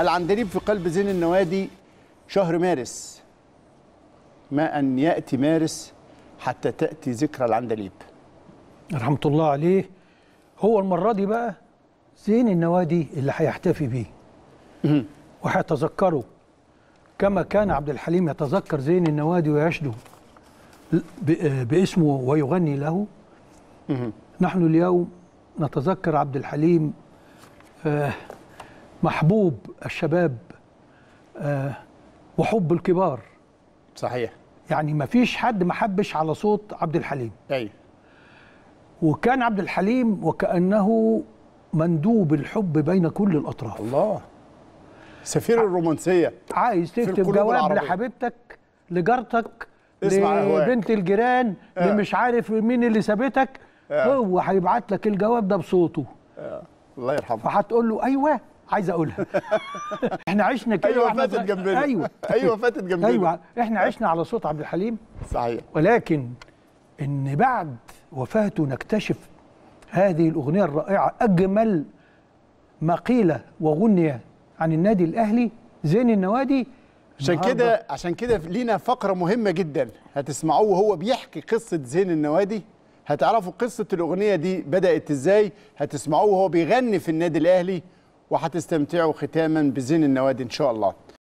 العندليب في قلب زين النوادي شهر مارس ما أن يأتي مارس حتى تأتي ذكرى العندليب رحمة الله عليه هو المرة دي بقى زين النوادي اللي هيحتفي بيه وهيتذكره كما كان عبد الحليم يتذكر زين النوادي ويشدو باسمه ويغني له نحن اليوم نتذكر عبد الحليم آه محبوب الشباب آه، وحب الكبار صحيح يعني ما فيش حد ما حبش على صوت عبد الحليم ايوه وكان عبد الحليم وكانه مندوب الحب بين كل الاطراف الله سفير الرومانسيه عايز تكتب جواب لحبيبتك لجارتك اسمع لبنت الجيران آه. لمش عارف مين اللي سابتك آه. هو هيبعت لك الجواب ده بصوته آه. الله يرحمه فهتقول له ايوه عايز اقولها احنا عشنا كده ايوه فاتت جنبنا ايوه ايوه فاتت جنبنا ايوه احنا عشنا على صوت عبد الحليم صحيح ولكن ان بعد وفاته نكتشف هذه الاغنيه الرائعه اجمل ما قيل وغني عن النادي الاهلي زين النوادي عشان كده عشان كده لينا فقره مهمه جدا هتسمعوه وهو بيحكي قصه زين النوادي هتعرفوا قصه الاغنيه دي بدات ازاي هتسمعوه وهو بيغني في النادي الاهلي وهتستمتعوا ختاما بزين النوادي ان شاء الله